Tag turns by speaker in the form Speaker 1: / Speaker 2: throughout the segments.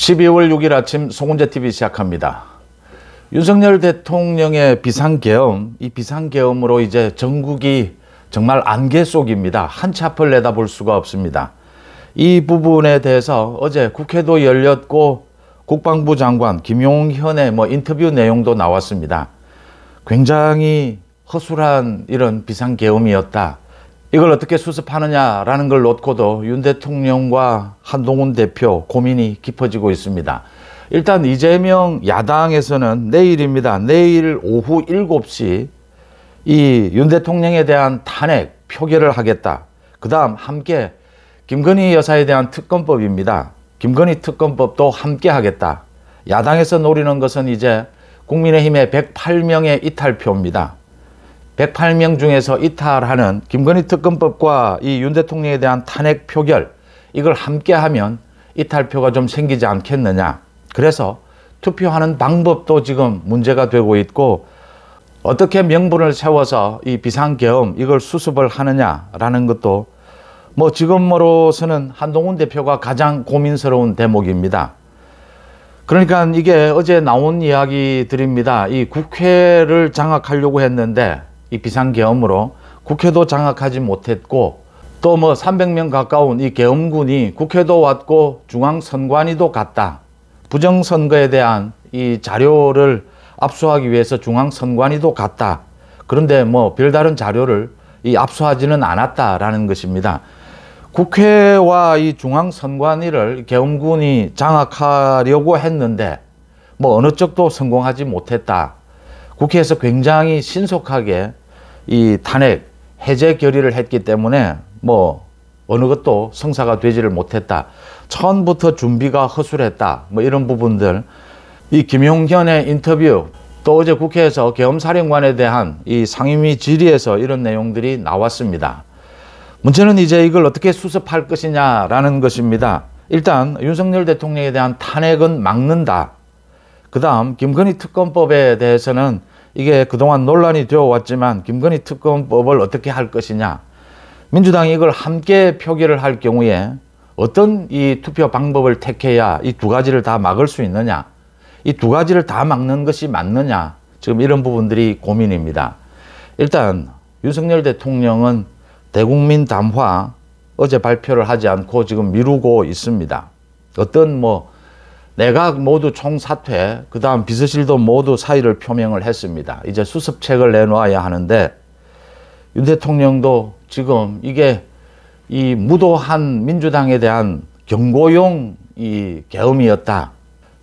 Speaker 1: 12월 6일 아침 송은재 TV 시작합니다. 윤석열 대통령의 비상계엄, 이 비상계엄으로 이제 전국이 정말 안개 속입니다. 한치 앞을 내다볼 수가 없습니다. 이 부분에 대해서 어제 국회도 열렸고 국방부 장관 김용현의 뭐 인터뷰 내용도 나왔습니다. 굉장히 허술한 이런 비상계엄이었다. 이걸 어떻게 수습하느냐라는 걸 놓고도 윤 대통령과 한동훈 대표 고민이 깊어지고 있습니다. 일단 이재명 야당에서는 내일입니다. 내일 오후 7시 이 윤 대통령에 대한 탄핵 표결을 하겠다. 그 다음 함께 김건희 여사에 대한 특검법입니다. 김건희 특검법도 함께 하겠다. 야당에서 노리는 것은 이제 국민의힘의 108명의 이탈표입니다. 108명 중에서 이탈하는 김건희 특검법과 이 윤 대통령에 대한 탄핵 표결 이걸 함께하면 이탈표가 좀 생기지 않겠느냐. 그래서 투표하는 방법도 지금 문제가 되고 있고 어떻게 명분을 세워서 이 비상계엄 이걸 수습을 하느냐라는 것도 뭐 지금으로서는 한동훈 대표가 가장 고민스러운 대목입니다. 그러니까 이게 어제 나온 이야기들입니다. 이 국회를 장악하려고 했는데 이 비상계엄으로 국회도 장악하지 못했고 또 뭐 300명 가까운 이 계엄군이 국회도 왔고 중앙선관위도 갔다. 부정선거에 대한 이 자료를 압수하기 위해서 중앙선관위도 갔다. 그런데 뭐 별다른 자료를 이 압수하지는 않았다라는 것입니다. 국회와 이 중앙선관위를 계엄군이 장악하려고 했는데 뭐 어느 쪽도 성공하지 못했다. 국회에서 굉장히 신속하게 이 탄핵 해제 결의를 했기 때문에 뭐 어느 것도 성사가 되지를 못했다. 처음부터 준비가 허술했다. 뭐 이런 부분들. 이 김용현의 인터뷰 또 어제 국회에서 계엄사령관에 대한 이 상임위 질의에서 이런 내용들이 나왔습니다. 문제는 이제 이걸 어떻게 수습할 것이냐라는 것입니다. 일단 윤석열 대통령에 대한 탄핵은 막는다. 그 다음 김건희 특검법에 대해서는 이게 그동안 논란이 되어 왔지만 김건희 특검법을 어떻게 할 것이냐 민주당이 이걸 함께 표기를 할 경우에 어떤 이 투표 방법을 택해야 이 두 가지를 다 막을 수 있느냐 이 두 가지를 다 막는 것이 맞느냐 지금 이런 부분들이 고민입니다. 일단 윤석열 대통령은 대국민 담화 어제 발표를 하지 않고 지금 미루고 있습니다. 어떤 뭐 내각 모두 총사퇴, 그 다음 비서실도 모두 사의를 표명을 했습니다. 이제 수습책을 내놓아야 하는데 윤 대통령도 지금 이게 이 무도한 민주당에 대한 경고용 이 계엄이었다.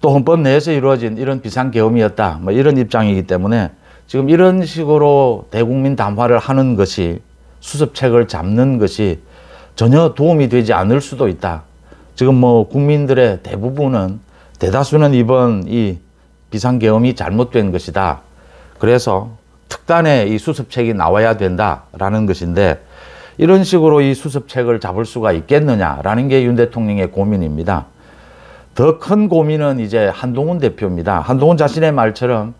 Speaker 1: 또 헌법 내에서 이루어진 이런 비상계엄이었다. 뭐 이런 입장이기 때문에 지금 이런 식으로 대국민 담화를 하는 것이 수습책을 잡는 것이 전혀 도움이 되지 않을 수도 있다. 지금 뭐 국민들의 대부분은 대다수는 이번 이 비상계엄이 잘못된 것이다. 그래서 특단의 이 수습책이 나와야 된다라는 것인데 이런 식으로 이 수습책을 잡을 수가 있겠느냐라는 게 윤 대통령의 고민입니다. 더 큰 고민은 이제 한동훈 대표입니다. 한동훈 자신의 말처럼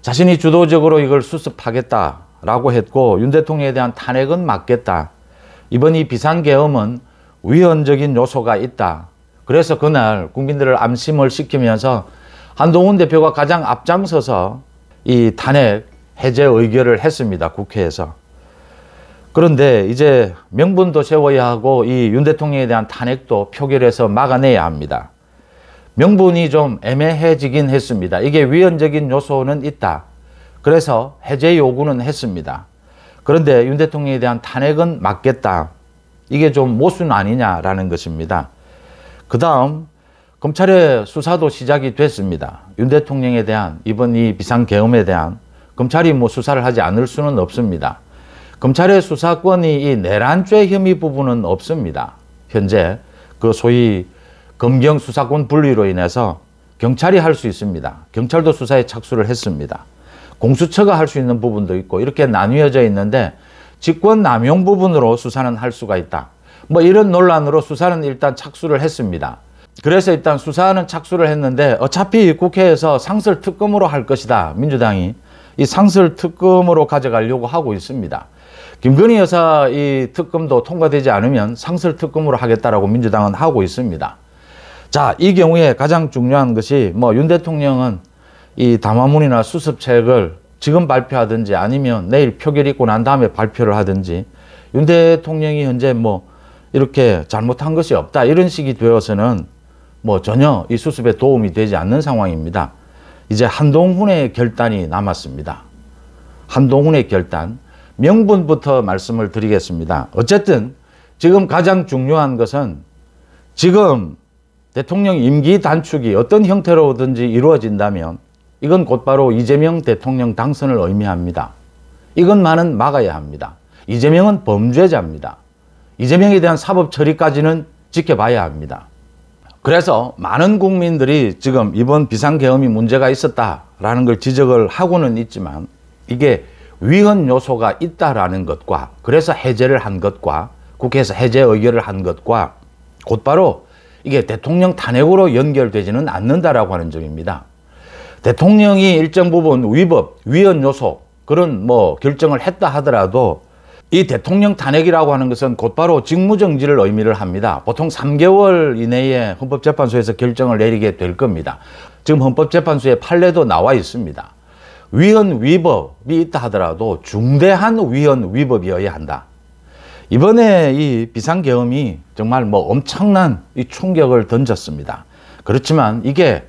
Speaker 1: 자신이 주도적으로 이걸 수습하겠다라고 했고 윤 대통령에 대한 탄핵은 맞겠다 이번 이 비상계엄은 위헌적인 요소가 있다. 그래서 그날 국민들을 암심을 시키면서 한동훈 대표가 가장 앞장서서 이 탄핵 해제 의결을 했습니다. 국회에서. 그런데 이제 명분도 세워야 하고 이 윤 대통령에 대한 탄핵도 표결해서 막아내야 합니다. 명분이 좀 애매해지긴 했습니다. 이게 위헌적인 요소는 있다. 그래서 해제 요구는 했습니다. 그런데 윤 대통령에 대한 탄핵은 막겠다. 이게 좀 모순 아니냐라는 것입니다. 그 다음 검찰의 수사도 시작이 됐습니다. 윤 대통령에 대한 이번 이 비상계엄에 대한 검찰이 뭐 수사를 하지 않을 수는 없습니다. 검찰의 수사권이 이 내란죄 혐의 부분은 없습니다. 현재 그 소위 검경 수사권 분리로 인해서 경찰이 할 수 있습니다. 경찰도 수사에 착수를 했습니다. 공수처가 할 수 있는 부분도 있고 이렇게 나뉘어져 있는데 직권 남용 부분으로 수사는 할 수가 있다. 뭐 이런 논란으로 수사는 일단 착수를 했습니다. 그래서 일단 수사는 착수를 했는데 어차피 국회에서 상설 특검으로 할 것이다. 민주당이 이 상설 특검으로 가져가려고 하고 있습니다. 김건희 여사 이 특검도 통과되지 않으면 상설 특검으로 하겠다라고 민주당은 하고 있습니다. 자, 이 경우에 가장 중요한 것이 뭐 윤 대통령은 이 담화문이나 수습책을 지금 발표하든지 아니면 내일 표결 이 있고 난 다음에 발표를 하든지 윤 대통령이 현재 뭐 이렇게 잘못한 것이 없다 이런 식이 되어서는 뭐 전혀 이 수습에 도움이 되지 않는 상황입니다. 이제 한동훈의 결단이 남았습니다. 한동훈의 결단 명분부터 말씀을 드리겠습니다. 어쨌든 지금 가장 중요한 것은 지금 대통령 임기 단축이 어떤 형태로든지 이루어진다면 이건 곧바로 이재명 대통령 당선을 의미합니다. 이것만은 막아야 합니다. 이재명은 범죄자입니다. 이재명에 대한 사법 처리까지는 지켜봐야 합니다. 그래서 많은 국민들이 지금 이번 비상계엄이 문제가 있었다라는 걸 지적을 하고는 있지만 이게 위헌 요소가 있다라는 것과 그래서 해제를 한 것과 국회에서 해제 의결을 한 것과 곧바로 이게 대통령 탄핵으로 연결되지는 않는다라고 하는 점입니다. 대통령이 일정 부분 위법, 위헌 요소 그런 뭐 결정을 했다 하더라도 이 대통령 탄핵이라고 하는 것은 곧바로 직무정지를 의미를 합니다. 보통 3개월 이내에 헌법재판소에서 결정을 내리게 될 겁니다. 지금 헌법재판소의 판례도 나와 있습니다. 위헌 위법이 있다 하더라도 중대한 위헌 위법이어야 한다. 이번에 이 비상계엄이 정말 뭐 엄청난 이 충격을 던졌습니다. 그렇지만 이게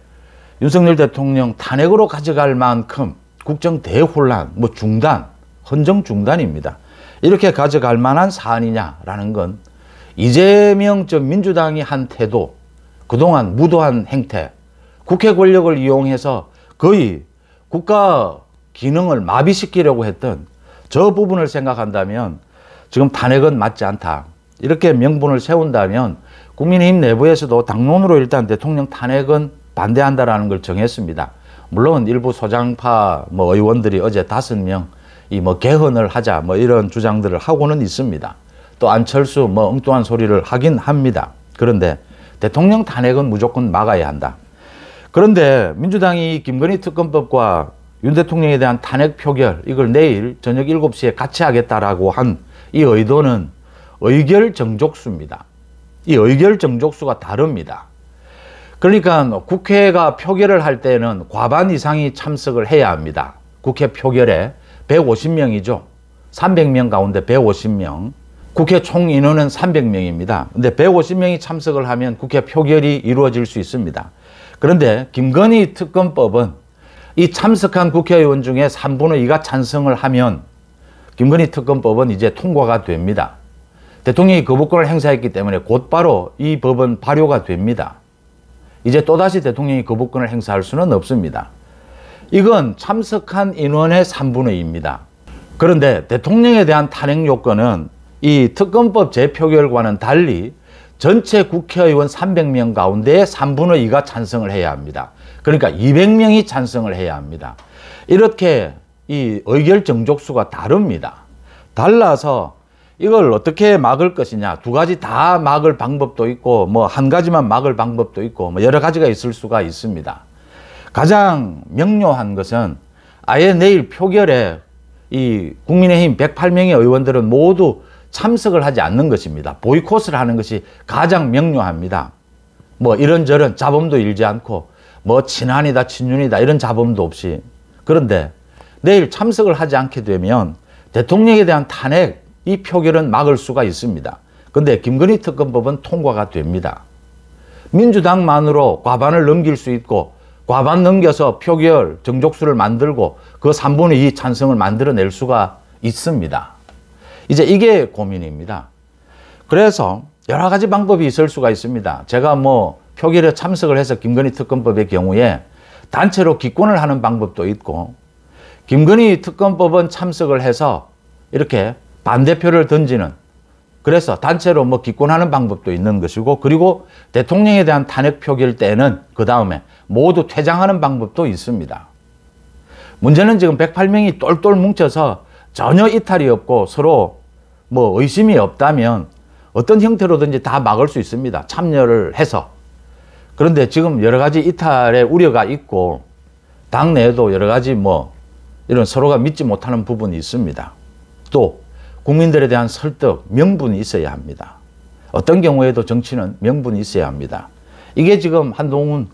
Speaker 1: 윤석열 대통령 탄핵으로 가져갈 만큼 국정 대혼란, 뭐 중단, 헌정 중단입니다. 이렇게 가져갈 만한 사안이냐라는 건 이재명 전 민주당이 한 태도, 그동안 무도한 행태, 국회 권력을 이용해서 거의 국가 기능을 마비시키려고 했던 저 부분을 생각한다면 지금 탄핵은 맞지 않다. 이렇게 명분을 세운다면 국민의힘 내부에서도 당론으로 일단 대통령 탄핵은 반대한다라는 걸 정했습니다. 물론 일부 소장파 뭐 의원들이 어제 다섯 명 이뭐 개헌을 하자 뭐 이런 주장들을 하고는 있습니다. 또 안철수 뭐 엉뚱한 소리를 하긴 합니다. 그런데 대통령 탄핵은 무조건 막아야 한다. 그런데 민주당이 김건희 특검법과 윤 대통령에 대한 탄핵 표결 이걸 내일 저녁 7시에 같이 하겠다라고 한 이 의도는 의결 정족수입니다. 이 의결 정족수가 다릅니다. 그러니까 국회가 표결을 할 때는 과반 이상이 참석을 해야 합니다. 국회 표결에 150명이죠. 300명 가운데 150명. 국회 총 인원은 300명입니다. 근데 150명이 참석을 하면 국회 표결이 이루어질 수 있습니다. 그런데 김건희 특검법은 이 참석한 국회의원 중에 3분의 2가 찬성을 하면 김건희 특검법은 이제 통과가 됩니다. 대통령이 거부권을 그 행사했기 때문에 곧바로 이 법은 발효가 됩니다. 이제 또다시 대통령이 거부권을 그 행사할 수는 없습니다. 이건 참석한 인원의 3분의 2입니다. 그런데 대통령에 대한 탄핵 요건은 이 특검법 재표결과는 달리 전체 국회의원 300명 가운데 3분의 2가 찬성을 해야 합니다. 그러니까 200명이 찬성을 해야 합니다. 이렇게 이 의결 정족수가 다릅니다. 달라서 이걸 어떻게 막을 것이냐 두 가지 다 막을 방법도 있고 뭐 한 가지만 막을 방법도 있고 뭐 여러 가지가 있을 수가 있습니다. 가장 명료한 것은 아예 내일 표결에 이 국민의힘 108명의 의원들은 모두 참석을 하지 않는 것입니다. 보이콧을 하는 것이 가장 명료합니다. 뭐 이런저런 자범도 일지 않고 뭐 친한이다 친윤이다 이런 자범도 없이 그런데 내일 참석을 하지 않게 되면 대통령에 대한 탄핵 이 표결은 막을 수가 있습니다. 근데 김건희 특검법은 통과가 됩니다. 민주당만으로 과반을 넘길 수 있고 과반 넘겨서 표결 정족수를 만들고 그 3분의 2 찬성을 만들어낼 수가 있습니다. 이제 이게 고민입니다. 그래서 여러 가지 방법이 있을 수가 있습니다. 제가 뭐 표결에 참석을 해서 김건희 특검법의 경우에 단체로 기권을 하는 방법도 있고 김건희 특검법은 참석을 해서 이렇게 반대표를 던지는 그래서 단체로 뭐 기권하는 방법도 있는 것이고 그리고 대통령에 대한 탄핵 표결 때는 그 다음에 모두 퇴장하는 방법도 있습니다. 문제는 지금 108명이 똘똘 뭉쳐서 전혀 이탈이 없고 서로 뭐 의심이 없다면 어떤 형태로든지 다 막을 수 있습니다. 참여를 해서. 그런데 지금 여러 가지 이탈의 우려가 있고 당내에도 여러 가지 뭐 이런 서로가 믿지 못하는 부분이 있습니다. 또 국민들에 대한 설득, 명분이 있어야 합니다. 어떤 경우에도 정치는 명분이 있어야 합니다. 이게 지금 한동훈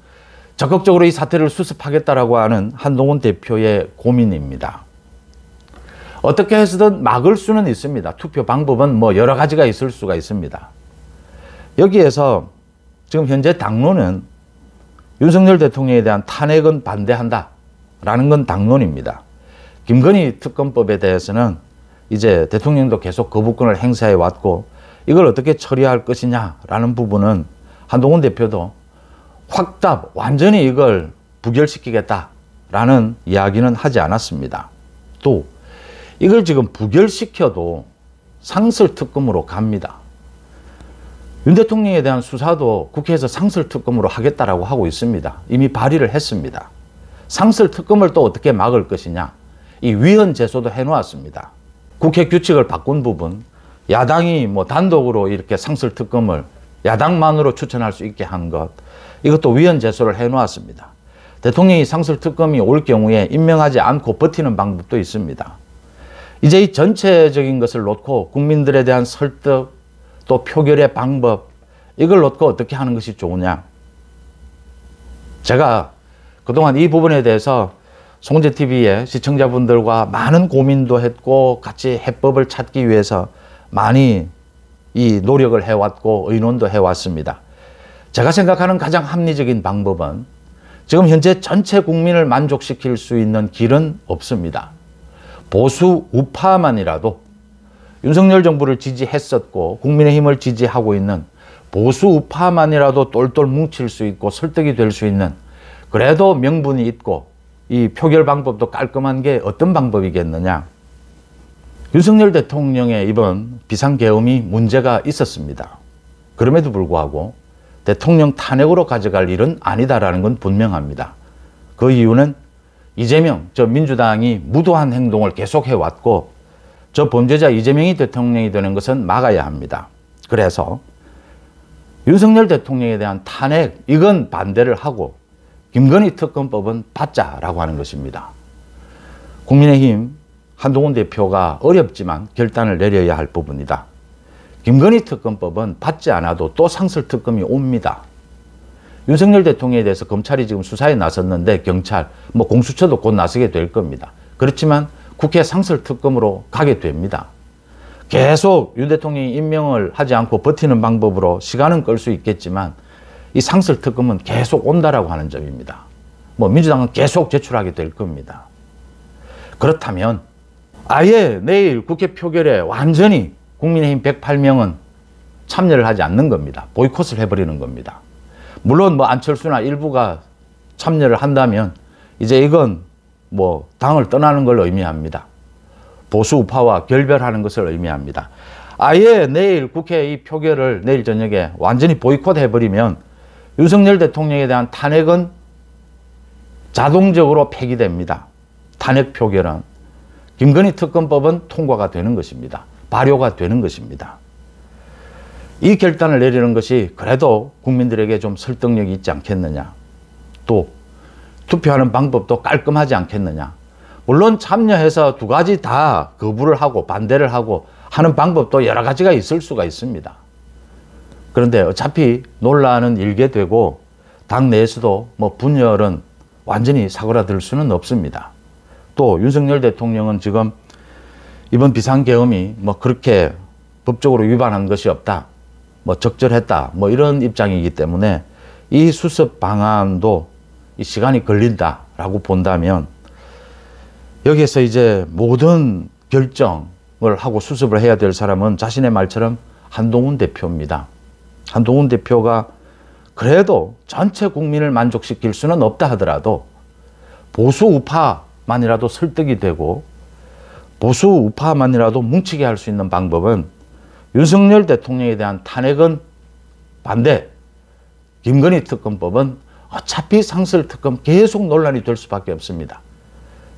Speaker 1: 적극적으로 이 사태를 수습하겠다라고 하는 한동훈 대표의 고민입니다. 어떻게 해서든 막을 수는 있습니다. 투표 방법은 뭐 여러 가지가 있을 수가 있습니다. 여기에서 지금 현재 당론은 윤석열 대통령에 대한 탄핵은 반대한다. 라는 건 당론입니다. 김건희 특검법에 대해서는 이제 대통령도 계속 거부권을 그 행사해 왔고 이걸 어떻게 처리할 것이냐라는 부분은 한동훈 대표도 확답 완전히 이걸 부결시키겠다라는 이야기는 하지 않았습니다. 또 이걸 지금 부결시켜도 상설 특검으로 갑니다. 윤 대통령에 대한 수사도 국회에서 상설 특검으로 하겠다라고 하고 있습니다. 이미 발의를 했습니다. 상설 특검을 또 어떻게 막을 것이냐. 이 위헌 제소도 해놓았습니다. 국회 규칙을 바꾼 부분, 야당이 뭐 단독으로 이렇게 상설 특검을 야당만으로 추천할 수 있게 한 것, 이것도 위헌 제소를 해 놓았습니다. 대통령이 상설 특검이 올 경우에 임명하지 않고 버티는 방법도 있습니다. 이제 이 전체적인 것을 놓고 국민들에 대한 설득, 또 표결의 방법, 이걸 놓고 어떻게 하는 것이 좋으냐. 제가 그동안 이 부분에 대해서 송재 t v 의 시청자분들과 많은 고민도 했고 같이 해법을 찾기 위해서 많이 이 노력을 해왔고 의논도 해왔습니다. 제가 생각하는 가장 합리적인 방법은 지금 현재 전체 국민을 만족시킬 수 있는 길은 없습니다. 보수 우파만이라도 윤석열 정부를 지지했었고 국민의힘을 지지하고 있는 보수 우파만이라도 똘똘 뭉칠 수 있고 설득이 될 수 있는 그래도 명분이 있고 이 표결 방법도 깔끔한 게 어떤 방법이겠느냐. 윤석열 대통령의 이번 비상계엄이 문제가 있었습니다. 그럼에도 불구하고 대통령 탄핵으로 가져갈 일은 아니다라는 건 분명합니다. 그 이유는 이재명, 저 민주당이 무도한 행동을 계속해왔고 저 범죄자 이재명이 대통령이 되는 것은 막아야 합니다. 그래서 윤석열 대통령에 대한 탄핵, 이건 반대를 하고 김건희 특검법은 받자라고 하는 것입니다. 국민의힘 한동훈 대표가 어렵지만 결단을 내려야 할 부분이다. 김건희 특검법은 받지 않아도 또 상설 특검이 옵니다. 윤석열 대통령에 대해서 검찰이 지금 수사에 나섰는데 경찰, 뭐 공수처도 곧 나서게 될 겁니다. 그렇지만 국회 상설 특검으로 가게 됩니다. 계속 윤 대통령이 임명을 하지 않고 버티는 방법으로 시간은 끌 수 있겠지만 이 상설 특검은 계속 온다라고 하는 점입니다. 뭐 민주당은 계속 제출하게 될 겁니다. 그렇다면 아예 내일 국회 표결에 완전히 국민의힘 108명은 참여를 하지 않는 겁니다. 보이콧을 해버리는 겁니다. 물론 뭐 안철수나 일부가 참여를 한다면 이제 이건 뭐 당을 떠나는 걸 의미합니다. 보수 우파와 결별하는 것을 의미합니다. 아예 내일 국회의 표결을 내일 저녁에 완전히 보이콧해버리면 윤석열 대통령에 대한 탄핵은 자동적으로 폐기됩니다. 탄핵 표결은. 김건희 특검법은 통과가 되는 것입니다. 발효가 되는 것입니다. 이 결단을 내리는 것이 그래도 국민들에게 좀 설득력이 있지 않겠느냐. 또 투표하는 방법도 깔끔하지 않겠느냐. 물론 참여해서 두 가지 다 거부를 하고 반대를 하고 하는 방법도 여러 가지가 있을 수가 있습니다. 그런데 어차피 논란은 일게 되고 당 내에서도 뭐 분열은 완전히 사그라들 수는 없습니다. 또 윤석열 대통령은 지금 이번 비상계엄이 뭐 그렇게 법적으로 위반한 것이 없다. 뭐 적절했다. 뭐 이런 입장이기 때문에 이 수습 방안도 이 시간이 걸린다라고 본다면 여기에서 이제 모든 결정을 하고 수습을 해야 될 사람은 자신의 말처럼 한동훈 대표입니다. 한동훈 대표가 그래도 전체 국민을 만족시킬 수는 없다 하더라도 보수 우파만이라도 설득이 되고 보수 우파만이라도 뭉치게 할 수 있는 방법은 윤석열 대통령에 대한 탄핵은 반대, 김건희 특검법은 어차피 상설 특검 계속 논란이 될 수밖에 없습니다.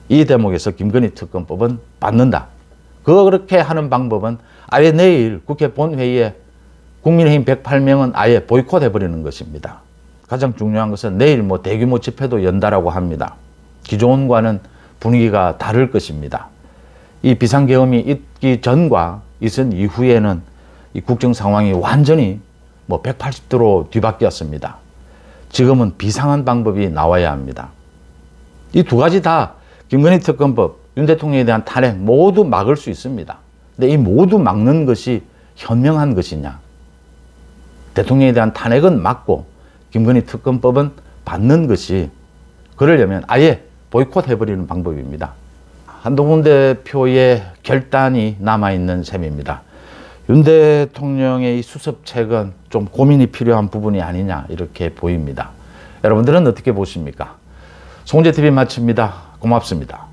Speaker 1: 이 대목에서 김건희 특검법은 받는다. 그렇게 하는 방법은 아예 내일 국회 본회의에 국민의힘 108명은 아예 보이콧해버리는 것입니다. 가장 중요한 것은 내일 뭐 대규모 집회도 연다라고 합니다. 기존과는 분위기가 다를 것입니다. 이 비상계엄이 있기 전과 있은 이후에는 이 국정 상황이 완전히 뭐 180도로 뒤바뀌었습니다. 지금은 비상한 방법이 나와야 합니다. 이 두 가지 다 김건희 특검법, 윤 대통령에 대한 탄핵 모두 막을 수 있습니다. 근데 이 모두 막는 것이 현명한 것이냐? 대통령에 대한 탄핵은 맞고 김건희 특검법은 받는 것이 그러려면 아예 보이콧 해버리는 방법입니다. 한동훈 대표의 결단이 남아있는 셈입니다. 윤 대통령의 수습책은 좀 고민이 필요한 부분이 아니냐 이렇게 보입니다. 여러분들은 어떻게 보십니까? 송재TV 마칩니다. 고맙습니다.